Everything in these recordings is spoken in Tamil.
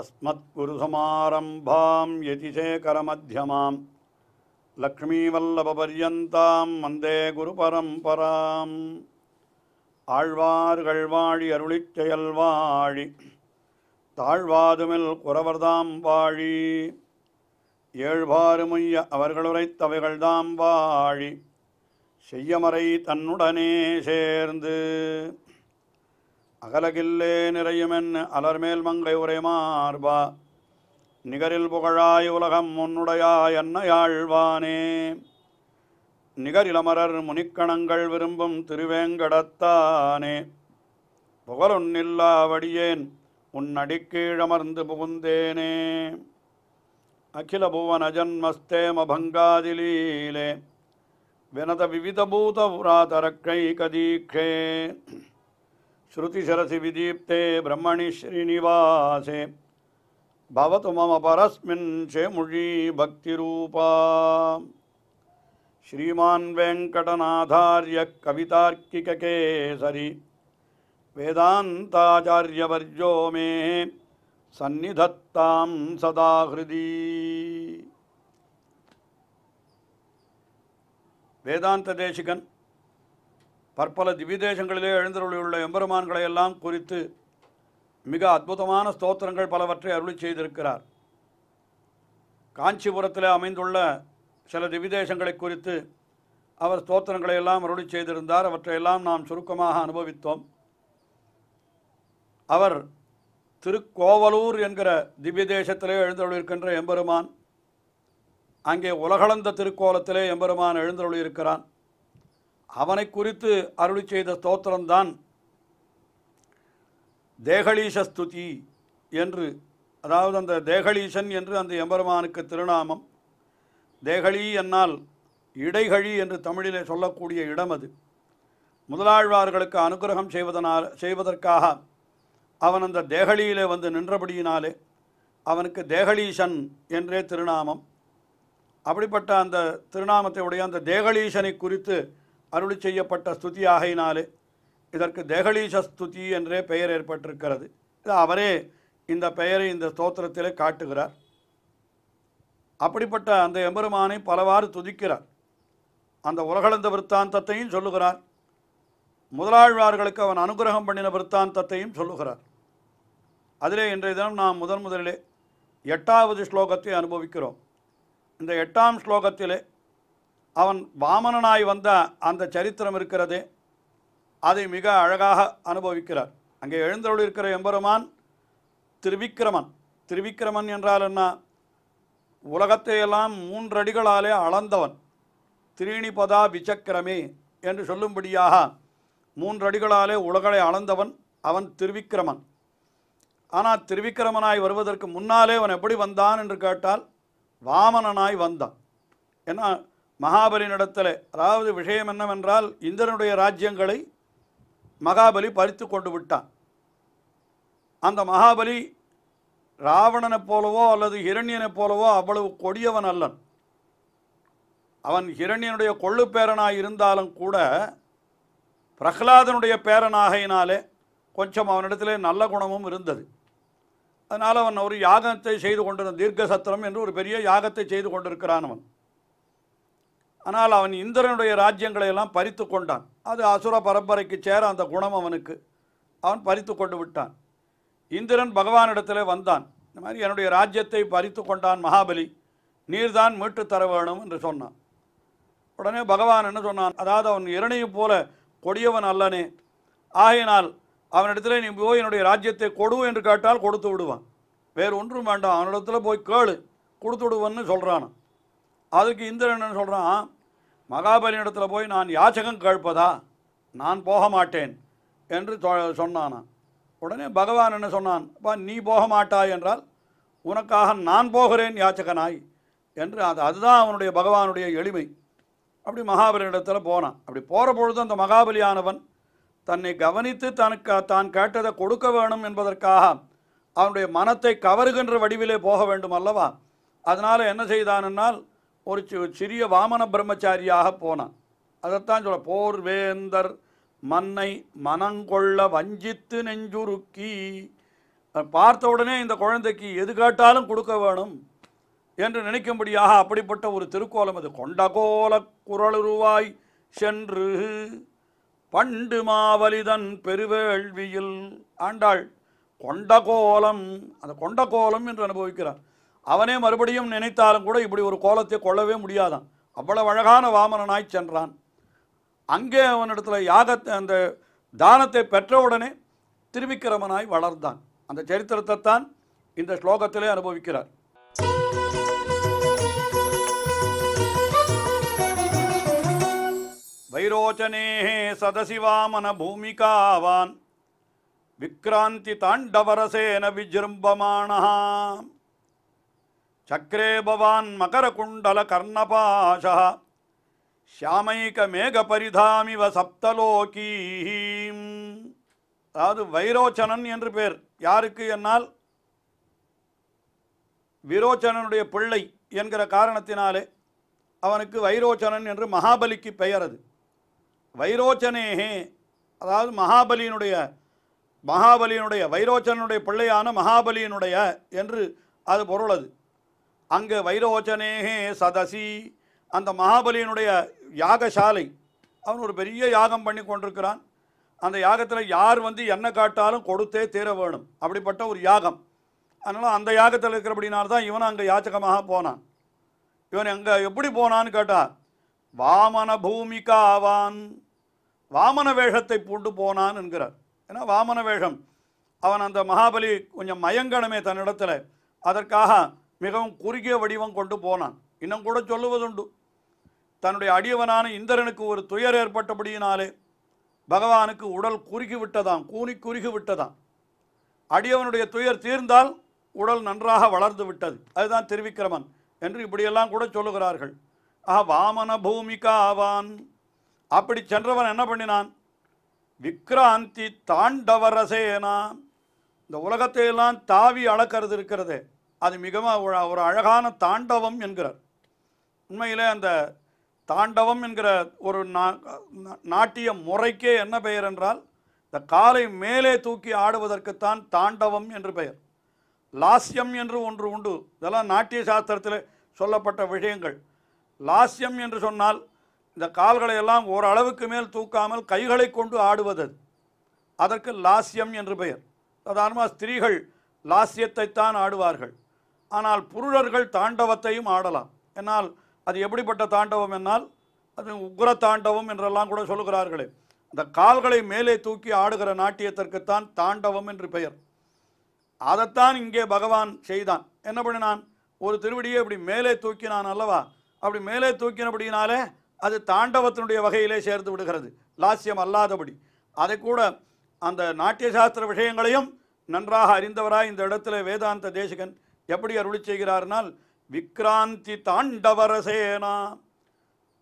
अस्मत्कुरुसमारम्भां यतिशेखरमध्यमां லக்ஷ்மீவல்லபபர்யந்தாம் வந்தே பரம்பராம் ஆழ்வார்கள் வாழி அருளிச் செயல்வாழி தாழ்வாதுமில் குறவர்தாம் வாழி ஏழ்வாறுமைய அவர்களுரைத்தவைகள்தாம் வாழி செய்யமறை தன்னுடனே சேர்ந்து அகலகில்லே நிறையுமென் அலர்மேல் மங்கை உரைமார்பா நிகரில் புகழாய் உலகம் உன்னுடையாய் யாழ்வானே நிகரிலமரர் முனிக்கணங்கள் விரும்பும் திருவேங்கடத்தானே புகழுன்னில்லாவடியேன் உன் அடிக்கீழமர்ந்து புகுந்தேனே அகில புவன ஜன்மஸ்தேமபங்காதிலீலே வினத விவித பூத புராதரக்கை கதீக்கே श्रुतिशरसि विदीप्ते ब्रह्मणि श्रीनिवासे भवतु मम परस्मिन् मुझी भक्ति श्रीमान् वेङ्कटनाथार्य कवितार्किककेसरि मे सन्निधत्तां सदा हृदि वेदान्तदेशिकन् பற்பல திவிதேசங்களிலே எழுந்தருளியுள்ள எம்பெருமான்களை எல்லாம் குறித்து மிக அற்புதமான ஸ்தோத்திரங்கள் பலவற்றை அருளி செய்திருக்கிறார் காஞ்சிபுரத்தில் அமைந்துள்ள சில திவிதேசங்களை குறித்து அவர் ஸ்தோத்திரங்களை எல்லாம் அருளி செய்திருந்தார் அவற்றையெல்லாம் நாம் சுருக்கமாக அனுபவித்தோம் அவர் திருக்கோவலூர் என்கிற தேசத்திலே எழுந்தருளிருக்கின்ற எம்பெருமான் அங்கே உலகளந்த திருக்கோலத்திலே எம்பெருமான் எழுந்தருளியிருக்கிறான் அவனை குறித்து அருளி செய்த ஸ்தோத்திரம்தான் ஸ்துதி என்று அதாவது அந்த தேகலீஷன் என்று அந்த எம்பெருமானுக்கு திருநாமம் தேகலி என்னால் இடைகழி என்று தமிழிலே சொல்லக்கூடிய இடம் அது முதலாழ்வார்களுக்கு அனுகிரகம் செய்வதனால் செய்வதற்காக அவன் அந்த தேகலியிலே வந்து நின்றபடியினாலே அவனுக்கு தேகலீசன் என்றே திருநாமம் அப்படிப்பட்ட அந்த திருநாமத்தை உடைய அந்த தேகலீசனை குறித்து அருளி செய்யப்பட்ட ஆகையினாலே இதற்கு தேகலீச ஸ்துதி என்றே பெயர் ஏற்பட்டிருக்கிறது இது அவரே இந்த பெயரை இந்த ஸ்தோத்திரத்திலே காட்டுகிறார் அப்படிப்பட்ட அந்த எம்பெருமானை பலவாறு துதிக்கிறார் அந்த உலகளந்த விற்த்தாந்தத்தையும் சொல்லுகிறார் முதலாழ்வார்களுக்கு அவன் அனுகிரகம் பண்ணின விற்த்தாந்தத்தையும் சொல்லுகிறார் அதிலே இன்றைய தினம் நாம் முதன் முதலிலே எட்டாவது ஸ்லோகத்தை அனுபவிக்கிறோம் இந்த எட்டாம் ஸ்லோகத்திலே அவன் வாமனனாய் வந்த அந்த சரித்திரம் இருக்கிறது அதை மிக அழகாக அனுபவிக்கிறார் அங்கே எழுந்தருள் இருக்கிற எம்பெருமான் திருவிக்கிரமன் திருவிக்கிரமன் என்றால் என்ன உலகத்தையெல்லாம் மூன்றடிகளாலே அளந்தவன் திரீணிபதா விசக்கிரமே என்று சொல்லும்படியாக மூன்றடிகளாலே உலகளை அளந்தவன் அவன் திருவிக்கிரமன் ஆனால் திருவிக்கிரமனாய் வருவதற்கு முன்னாலே அவன் எப்படி வந்தான் என்று கேட்டால் வாமனனாய் வந்தான் ஏன்னா மகாபலி நடத்தலை அதாவது விஷயம் என்னவென்றால் இந்திரனுடைய ராஜ்யங்களை மகாபலி பறித்து கொண்டு விட்டான் அந்த மகாபலி ராவணனைப் போலவோ அல்லது ஹிரண்யனைப் போலவோ அவ்வளவு கொடியவன் அல்லன் அவன் ஹிரண்யனுடைய கொள்ளு பேரனாக இருந்தாலும் கூட பிரகலாதனுடைய பேரனாகையினாலே கொஞ்சம் அவனிடத்திலே நல்ல குணமும் இருந்தது அதனால் அவன் ஒரு யாகத்தை செய்து கொண்டிருந்த தீர்க்க சத்திரம் என்று ஒரு பெரிய யாகத்தை செய்து கொண்டிருக்கிறான் அவன் ஆனால் அவன் இந்திரனுடைய ராஜ்யங்களை எல்லாம் பறித்து கொண்டான் அது அசுர பரம்பரைக்கு சேர அந்த குணம் அவனுக்கு அவன் பறித்து கொண்டு விட்டான் இந்திரன் பகவானிடத்தில் வந்தான் இந்த மாதிரி என்னுடைய ராஜ்யத்தை பறித்து கொண்டான் மகாபலி நீர்தான் மீட்டு தர வேணும் என்று சொன்னான் உடனே பகவான் என்ன சொன்னான் அதாவது அவன் இரணையும் போல கொடியவன் அல்லனே ஆகையினால் அவனிடத்தில் நீ போய் என்னுடைய ராஜ்யத்தை கொடு என்று கேட்டால் கொடுத்து விடுவான் வேறு ஒன்றும் வேண்டாம் அவனிடத்தில் போய் கேளு கொடுத்து விடுவன்னு சொல்கிறான் அதுக்கு இந்திரன் என்ன சொல்கிறான் மகாபலியிடத்தில் போய் நான் யாச்சகம் கேட்பதா நான் போக மாட்டேன் என்று சொன்னானா உடனே பகவான் என்ன சொன்னான் அப்பா நீ போக மாட்டாய் என்றால் உனக்காக நான் போகிறேன் யாச்சகனாய் என்று அது அதுதான் அவனுடைய பகவானுடைய எளிமை அப்படி மகாபலியிடத்தில் போனான் அப்படி போகிற பொழுது அந்த மகாபலியானவன் தன்னை கவனித்து தனக்கு தான் கேட்டதை கொடுக்க வேணும் என்பதற்காக அவனுடைய மனத்தை கவருகின்ற வடிவிலே போக வேண்டும் அல்லவா அதனால் என்ன செய்தான்னால் ஒரு சிறிய வாமன பிரம்மச்சாரியாக போனான் அதைத்தான் சொல்ல போர்வேந்தர் மன்னை மனங்கொள்ள வஞ்சித்து நெஞ்சுருக்கி பார்த்த உடனே இந்த குழந்தைக்கு எது கேட்டாலும் கொடுக்க வேணும் என்று நினைக்கும்படியாக அப்படிப்பட்ட ஒரு திருக்கோலம் அது கொண்டகோல குரலுருவாய் சென்று பண்டு மாவலிதன் பெருவேள்வியில் ஆண்டாள் கொண்ட கோலம் அந்த கொண்ட கோலம் என்று அனுபவிக்கிறார் அவனே மறுபடியும் நினைத்தாலும் கூட இப்படி ஒரு கோலத்தை கொள்ளவே முடியாதான் அவ்வளவு அழகான வாமனனாய் சென்றான் அங்கே அவனிடத்தில் யாகத்தை அந்த தானத்தை பெற்றவுடனே திருவிக்கிரமனாய் வளர்ந்தான் அந்த சரித்திரத்தை தான் இந்த ஸ்லோகத்திலே அனுபவிக்கிறார் வைரோச்சனே சதசி வாமன பூமிகாவான் விக்ராந்தி தாண்டவரசேன விஜிரும்பமான சக்கரே பவான் குண்டல கர்ணபாஷா மேக பரிதாமிவ சப்தலோகீ அதாவது வைரோச்சனன் என்று பேர் யாருக்கு என்னால் விரோச்சனனுடைய பிள்ளை என்கிற காரணத்தினாலே அவனுக்கு வைரோச்சனன் என்று மகாபலிக்கு பெயர் அது வைரோச்சனேகே அதாவது மகாபலியினுடைய மகாபலியினுடைய வைரோச்சனனுடைய பிள்ளையான மகாபலியினுடைய என்று அது பொருள் அது அங்கு வைரோஜனேகே சதசி அந்த மகாபலியினுடைய யாகசாலை அவன் ஒரு பெரிய யாகம் பண்ணி கொண்டிருக்கிறான் அந்த யாகத்தில் யார் வந்து என்ன காட்டாலும் கொடுத்தே தீர வேணும் அப்படிப்பட்ட ஒரு யாகம் அதனால் அந்த யாகத்தில் இருக்கிறபடினால தான் இவன் அங்கே யாச்சகமாக போனான் இவன் அங்கே எப்படி போனான்னு கேட்டால் வாமன பூமிகாவான் வாமன வேஷத்தை பூண்டு போனான் என்கிறார் ஏன்னா வாமன வேஷம் அவன் அந்த மகாபலி கொஞ்சம் மயங்கணமே தன்னிடத்தில் அதற்காக மிகவும் குறுகிய வடிவம் கொண்டு போனான் இன்னும் கூட சொல்லுவதுண்டு தன்னுடைய அடியவனான இந்திரனுக்கு ஒரு துயர் ஏற்பட்டபடியினாலே பகவானுக்கு உடல் குறுகி விட்டதாம் கூனி குறுகி விட்டதாம் அடியவனுடைய துயர் தீர்ந்தால் உடல் நன்றாக வளர்ந்து விட்டது அதுதான் திருவிக்கிரமன் என்று இப்படியெல்லாம் கூட சொல்லுகிறார்கள் ஆஹா வாமன பூமிகா ஆவான் அப்படி சென்றவன் என்ன பண்ணினான் விக்ராந்தி தாண்டவரசேனா இந்த உலகத்தையெல்லாம் தாவி அளக்கிறது இருக்கிறதே அது மிகவும் ஒரு அழகான தாண்டவம் என்கிறார் உண்மையில் அந்த தாண்டவம் என்கிற ஒரு நா நாட்டிய முறைக்கே என்ன பெயர் என்றால் இந்த காலை மேலே தூக்கி ஆடுவதற்குத்தான் தாண்டவம் என்று பெயர் லாஸ்யம் என்று ஒன்று உண்டு இதெல்லாம் நாட்டிய சாஸ்திரத்தில் சொல்லப்பட்ட விஷயங்கள் லாஸ்யம் என்று சொன்னால் இந்த கால்களை எல்லாம் ஓரளவுக்கு மேல் தூக்காமல் கைகளை கொண்டு ஆடுவது அதற்கு லாஸ்யம் என்று பெயர் சாதாரணமாக ஸ்திரீகள் லாஸ்யத்தைத்தான் ஆடுவார்கள் ஆனால் புருடர்கள் தாண்டவத்தையும் ஆடலாம் என்னால் அது எப்படிப்பட்ட தாண்டவம் என்னால் அது உக்ர தாண்டவம் என்றெல்லாம் கூட சொல்கிறார்களே அந்த கால்களை மேலே தூக்கி ஆடுகிற நாட்டியத்திற்குத்தான் தாண்டவம் என்று பெயர் அதைத்தான் இங்கே பகவான் செய்தான் என்ன பண்ணினான் ஒரு திருவடியை இப்படி மேலே தூக்கினான் அல்லவா அப்படி மேலே தூக்கினபடினாலே அது தாண்டவத்தினுடைய வகையிலே சேர்ந்து விடுகிறது லாஸ்யம் அல்லாதபடி அதை கூட அந்த நாட்டிய சாஸ்திர விஷயங்களையும் நன்றாக அறிந்தவராய் இந்த இடத்துல வேதாந்த தேசிகன் எப்படி அருளி செய்கிறார்னால் விக்ராந்தி தாண்டவர சேனா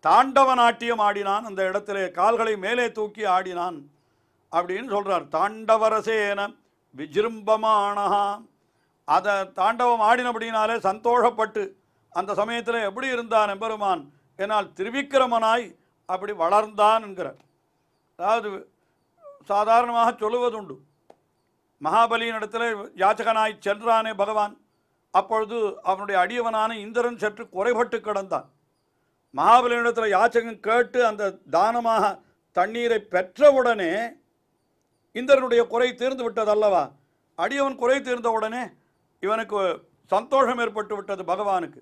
தாண்டவ நாட்டியம் ஆடினான் அந்த இடத்துல கால்களை மேலே தூக்கி ஆடினான் அப்படின்னு சொல்றார் தாண்டவரசேன விஜிரும்பமானஹா அதை தாண்டவம் ஆடினபடினாலே சந்தோஷப்பட்டு அந்த சமயத்தில் எப்படி இருந்தான் எம்பெருமான் என்னால் திருவிக்கிரமனாய் அப்படி வளர்ந்தான் என்கிறார் அதாவது சாதாரணமாக சொல்லுவதுண்டு மகாபலியின் இடத்துல யாச்சகனாய் சென்றானே பகவான் அப்பொழுது அவனுடைய அடியவனான இந்திரன் சற்று குறைபட்டு கிடந்தான் மகாபலியிடத்தில் யாச்சகம் கேட்டு அந்த தானமாக தண்ணீரை பெற்றவுடனே இந்திரனுடைய குறை தீர்ந்து விட்டது அல்லவா அடியவன் குறை தீர்ந்த உடனே இவனுக்கு சந்தோஷம் ஏற்பட்டு விட்டது பகவானுக்கு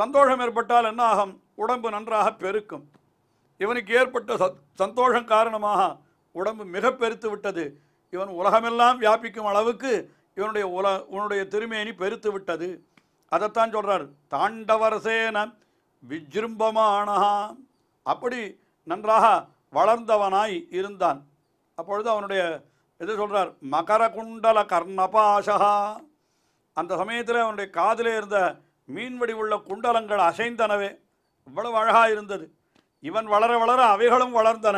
சந்தோஷம் ஏற்பட்டால் என்ன ஆகும் உடம்பு நன்றாக பெருக்கும் இவனுக்கு ஏற்பட்ட சந்தோஷம் காரணமாக உடம்பு மிக பெருத்து விட்டது இவன் உலகமெல்லாம் வியாபிக்கும் அளவுக்கு இவனுடைய உல உன்னுடைய திருமேனி பெருத்து விட்டது அதைத்தான் சொல்கிறார் தாண்டவரசேன விஜிரும்பமானஹா அப்படி நன்றாக வளர்ந்தவனாய் இருந்தான் அப்பொழுது அவனுடைய எது சொல்கிறார் மகர குண்டல கர்ணபாஷா அந்த சமயத்தில் அவனுடைய காதிலே இருந்த மீன்வடி உள்ள குண்டலங்கள் அசைந்தனவே இவ்வளவு அழகாக இருந்தது இவன் வளர வளர அவைகளும் வளர்ந்தன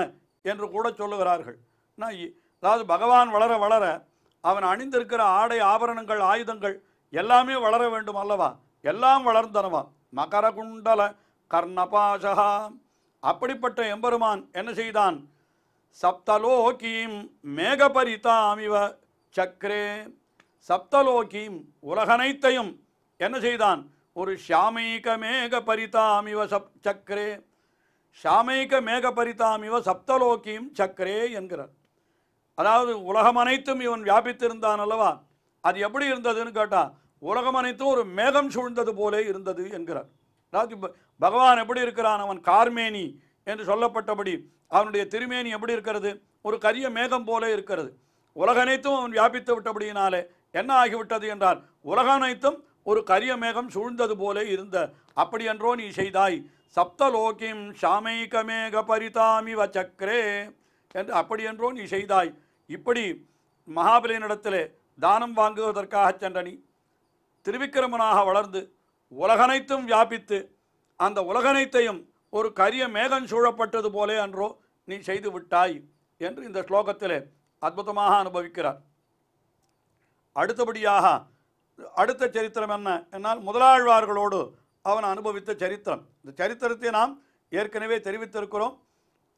என்று கூட சொல்லுகிறார்கள் நான் அதாவது பகவான் வளர வளர அவன் அணிந்திருக்கிற ஆடை ஆபரணங்கள் ஆயுதங்கள் எல்லாமே வளர வேண்டும் அல்லவா எல்லாம் வளர்ந்தனவா மகர குண்டல கர்ணபாசகா அப்படிப்பட்ட எம்பெருமான் என்ன செய்தான் சப்தலோகீம் அமிவ சக்ரே சப்தலோகீம் உலகனைத்தையும் என்ன செய்தான் ஒரு ஷாமைக மேக பரிதாமிவ சப் சக்ரே ஷாமைக மேக பரிதாமிவ சப்தலோகீம் சக்ரே என்கிறார் அதாவது உலகம் அனைத்தும் இவன் வியாபித்திருந்தான் அல்லவா அது எப்படி இருந்ததுன்னு கேட்டால் உலகம் அனைத்தும் ஒரு மேகம் சூழ்ந்தது போலே இருந்தது என்கிறார் அதாவது பகவான் எப்படி இருக்கிறான் அவன் கார்மேனி என்று சொல்லப்பட்டபடி அவனுடைய திருமேனி எப்படி இருக்கிறது ஒரு கரிய மேகம் போல இருக்கிறது உலக அனைத்தும் அவன் வியாபித்து விட்டபடியினாலே என்ன ஆகிவிட்டது என்றால் அனைத்தும் ஒரு கரிய மேகம் சூழ்ந்தது போலே இருந்த அப்படியன்றோ நீ செய்தாய் சப்தலோகிம் சாமைக மேக பரிதாமிவ வச்சக்கரே என்று அப்படியன்றோ நீ செய்தாய் இப்படி நடத்திலே தானம் வாங்குவதற்காக சென்றனி திருவிக்கிரமனாக வளர்ந்து உலகனைத்தும் வியாபித்து அந்த உலகனைத்தையும் ஒரு கரிய மேகம் சூழப்பட்டது போலே அன்றோ நீ செய்து விட்டாய் என்று இந்த ஸ்லோகத்திலே அற்புதமாக அனுபவிக்கிறார் அடுத்தபடியாக அடுத்த சரித்திரம் என்ன என்னால் முதலாழ்வார்களோடு அவன் அனுபவித்த சரித்திரம் இந்த சரித்திரத்தை நாம் ஏற்கனவே தெரிவித்திருக்கிறோம்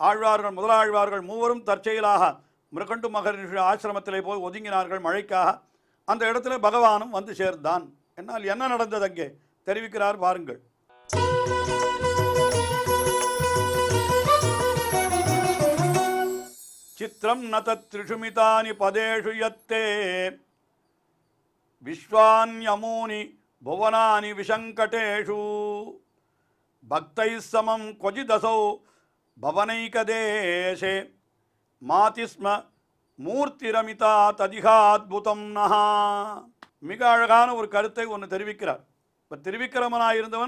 ஆழ்வார்கள் முதலாழ்வார்கள் மூவரும் தற்செயலாக மிருகண்டு மகரிஷி ஆசிரமத்தில் போய் ஒதுங்கினார்கள் மழைக்காக அந்த இடத்துல பகவானும் வந்து சேர்ந்தான் என்னால் என்ன நடந்தது அங்கே தெரிவிக்கிறார் பாருங்கள் சித்திரம் நிஷுமிதானி பதேஷு யத்தே விஸ்வான்யமூனி புவனானி விஷங்கடேஷு பக்தை சமம் கொஜிதசோ கொஜிதசௌ தேசே மாதிஸ்ம மூர்த்திரமிதா ததிகா அத்புதம் நஹா மிக அழகான ஒரு கருத்தை ஒன்று தெரிவிக்கிறார் இப்போ திருவிக்கிரமனாக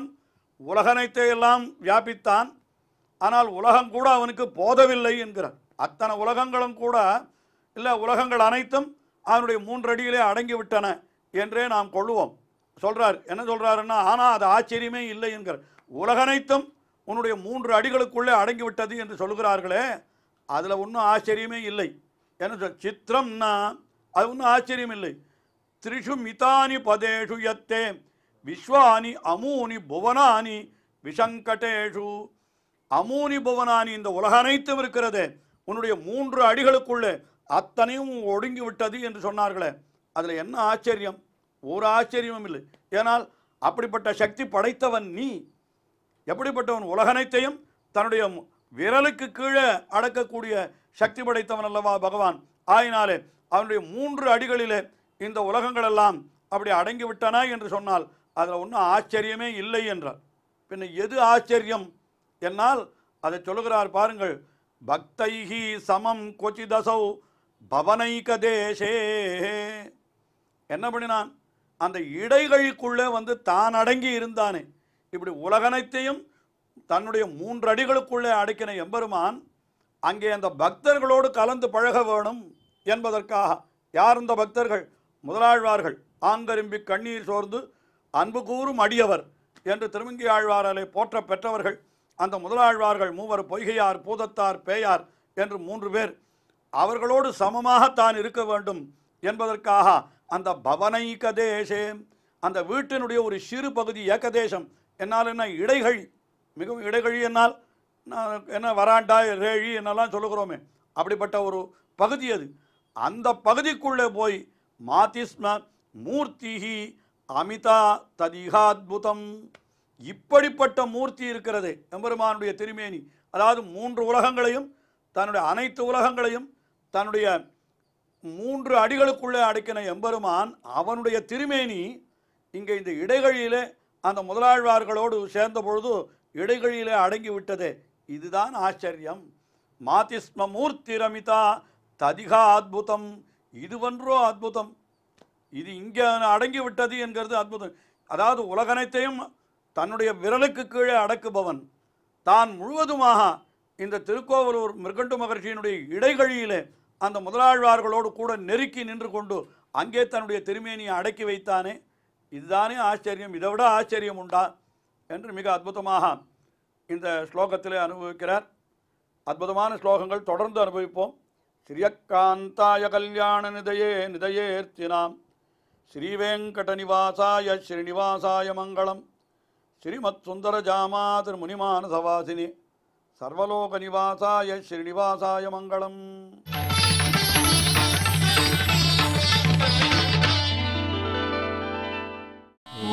உலகனைத்தை எல்லாம் வியாபித்தான் ஆனால் உலகம் கூட அவனுக்கு போதவில்லை என்கிறார் அத்தனை உலகங்களும் கூட இல்லை உலகங்கள் அனைத்தும் அவனுடைய மூன்றடியிலே அடங்கிவிட்டன என்றே நாம் கொள்ளுவோம் சொல்கிறார் என்ன சொல்கிறாருன்னா ஆனால் அது ஆச்சரியமே இல்லை என்கிறார் உலகனைத்தும் உன்னுடைய மூன்று அடிகளுக்குள்ளே அடங்கிவிட்டது என்று சொல்கிறார்களே அதில் ஒன்றும் ஆச்சரியமே இல்லை என்ன சொல் சித்திரம்னா அது ஒன்றும் ஆச்சரியம் இல்லை த்ரிஷு மிதானி பதேஷு எத்தே விஸ்வானி அமூனி புவனானி விஷங்கடேஷு அமூனி புவனானி இந்த உலக அனைத்தும் இருக்கிறது உன்னுடைய மூன்று அடிகளுக்குள்ளே அத்தனையும் ஒடுங்கி விட்டது என்று சொன்னார்களே அதில் என்ன ஆச்சரியம் ஒரு ஆச்சரியமும் இல்லை ஏனால் அப்படிப்பட்ட சக்தி படைத்தவன் நீ எப்படிப்பட்டவன் உலகனைத்தையும் தன்னுடைய விரலுக்கு கீழே அடக்கக்கூடிய சக்தி படைத்தவன் அல்லவா பகவான் ஆயினாலே அவனுடைய மூன்று அடிகளிலே இந்த உலகங்களெல்லாம் அப்படி அடங்கி விட்டனா என்று சொன்னால் அதில் ஒன்றும் ஆச்சரியமே இல்லை என்றார் பின்ன எது ஆச்சரியம் என்னால் அதை சொல்லுகிறார் பாருங்கள் பக்தைகி சமம் தசௌ பவனைக தேசே என்ன பண்ணினான் அந்த இடைகளுக்குள்ளே வந்து தான் அடங்கி இருந்தானே இப்படி உலகனைத்தையும் தன்னுடைய மூன்று அடிகளுக்குள்ளே அடக்கின எம்பெருமான் அங்கே அந்த பக்தர்களோடு கலந்து பழக வேணும் என்பதற்காக யார் இந்த பக்தர்கள் முதலாழ்வார்கள் ஆங்கரும்பி கண்ணீர் சோர்ந்து அன்பு கூறும் அடியவர் என்று திருமங்கி ஆழ்வாரலை போற்ற பெற்றவர்கள் அந்த முதலாழ்வார்கள் மூவர் பொய்கையார் பூதத்தார் பேயார் என்று மூன்று பேர் அவர்களோடு சமமாக தான் இருக்க வேண்டும் என்பதற்காக அந்த பவனை கதேசே அந்த வீட்டினுடைய ஒரு சிறு பகுதி ஏகதேசம் என்னால் என்ன இடைகள் மிகவும் இடைகழி என்னால் நான் என்ன வராண்டா ரேழி என்னெல்லாம் சொல்லுகிறோமே அப்படிப்பட்ட ஒரு பகுதி அது அந்த பகுதிக்குள்ளே போய் மாதிஸ்ம மூர்த்திஹி அமிதா ததிகாத்புதம் இப்படிப்பட்ட மூர்த்தி இருக்கிறது எம்பெருமானுடைய திருமேனி அதாவது மூன்று உலகங்களையும் தன்னுடைய அனைத்து உலகங்களையும் தன்னுடைய மூன்று அடிகளுக்குள்ளே அடைக்கின எம்பெருமான் அவனுடைய திருமேனி இங்கே இந்த இடைகளிலே அந்த முதலாழ்வார்களோடு சேர்ந்த பொழுது இடைகளிலே அடங்கிவிட்டதே இதுதான் ஆச்சரியம் மாதிஸ்ம மூர்த்தி ரமிதா ததிகா அத்புதம் இதுவன்றோ அத்புதம் இது இங்கே அடங்கிவிட்டது என்கிறது அத்புதம் அதாவது உலகனைத்தையும் தன்னுடைய விரலுக்கு கீழே அடக்குபவன் தான் முழுவதுமாக இந்த திருக்கோவலூர் மிருகண்டு மகர்ஷியினுடைய இடைகழியிலே அந்த முதலாழ்வார்களோடு கூட நெருக்கி நின்று கொண்டு அங்கே தன்னுடைய திருமேனியை அடக்கி வைத்தானே இதுதானே ஆச்சரியம் இதை விட ஆச்சரியம் உண்டா என்று மிக அற்புதமாக இந்த ஸ்லோகத்திலே அனுபவிக்கிறார் அற்புதமான ஸ்லோகங்கள் தொடர்ந்து அனுபவிப்போம் ஸ்ரீயக்காந்தாய கல்யாண நிதையே நிதையேர்த்தினாம் ஸ்ரீவேங்கடநிவாசாய ஸ்ரீனிவாசாய மங்களம் ஸ்ரீமத் சுந்தர முனிமான சவாசினி சர்வலோக நிவாசாய ஸ்ரீனிவாசாய மங்களம்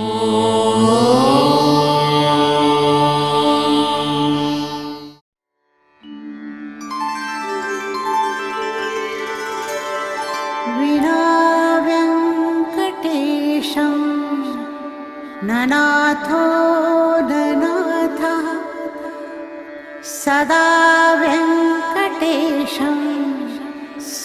ஓ